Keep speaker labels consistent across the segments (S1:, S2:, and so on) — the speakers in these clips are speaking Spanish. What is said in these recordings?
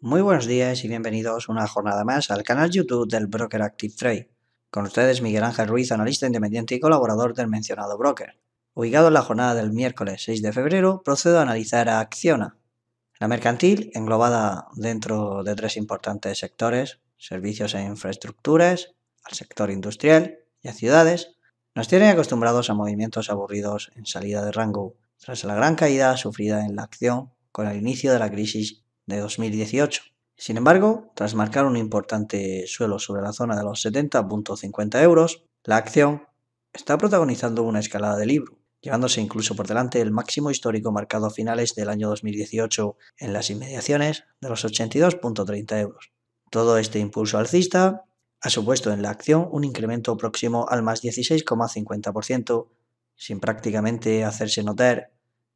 S1: Muy buenos días y bienvenidos una jornada más al canal YouTube del broker Active Trade. Con ustedes Miguel Ángel Ruiz, analista independiente y colaborador del mencionado broker. Ubicado en la jornada del miércoles 6 de febrero, procedo a analizar a Acciona. La mercantil, englobada dentro de tres importantes sectores, servicios e infraestructuras, al sector industrial y a ciudades, nos tienen acostumbrados a movimientos aburridos en salida de rango, tras la gran caída sufrida en la acción con el inicio de la crisis de 2018. Sin embargo, tras marcar un importante suelo sobre la zona de los 70.50 euros, la acción está protagonizando una escalada del libro, llevándose incluso por delante el máximo histórico marcado a finales del año 2018 en las inmediaciones de los 82.30 euros. Todo este impulso alcista ha supuesto en la acción un incremento próximo al más 16,50%, sin prácticamente hacerse notar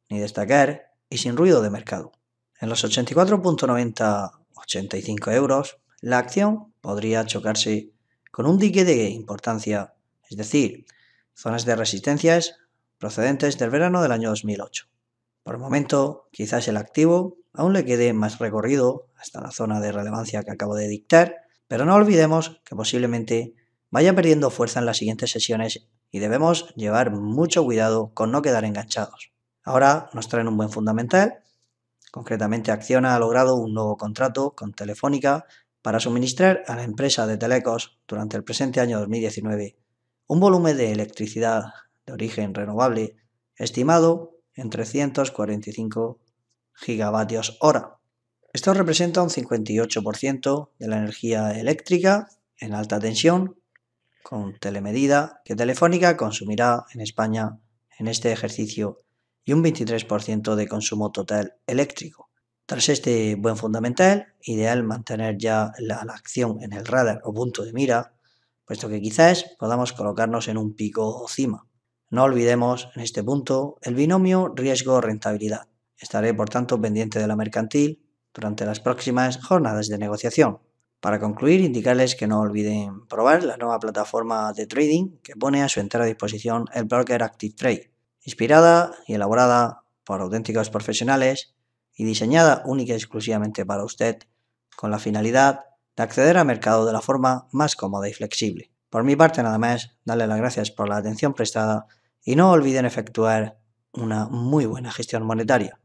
S1: ni destacar y sin ruido de mercado. En los 84.90-85 euros, la acción podría chocarse con un dique de importancia, es decir, zonas de resistencias procedentes del verano del año 2008. Por el momento, quizás el activo aún le quede más recorrido hasta la zona de relevancia que acabo de dictar, pero no olvidemos que posiblemente vaya perdiendo fuerza en las siguientes sesiones y debemos llevar mucho cuidado con no quedar enganchados. Ahora nos traen un buen fundamental Concretamente, Acciona ha logrado un nuevo contrato con Telefónica para suministrar a la empresa de Telecos durante el presente año 2019 un volumen de electricidad de origen renovable estimado en 345 gigavatios hora. Esto representa un 58% de la energía eléctrica en alta tensión con telemedida que Telefónica consumirá en España en este ejercicio y un 23% de consumo total eléctrico. Tras este buen fundamental, ideal mantener ya la, acción en el radar o punto de mira, puesto que quizás podamos colocarnos en un pico o cima. No olvidemos en este punto el binomio riesgo-rentabilidad. Estaré por tanto pendiente de la mercantil durante las próximas jornadas de negociación. Para concluir, indicarles que no olviden probar la nueva plataforma de trading que pone a su entera disposición el broker ActiveTrade inspirada y elaborada por auténticos profesionales y diseñada única y exclusivamente para usted con la finalidad de acceder al mercado de la forma más cómoda y flexible. Por mi parte nada más, darle las gracias por la atención prestada y no olviden efectuar una muy buena gestión monetaria.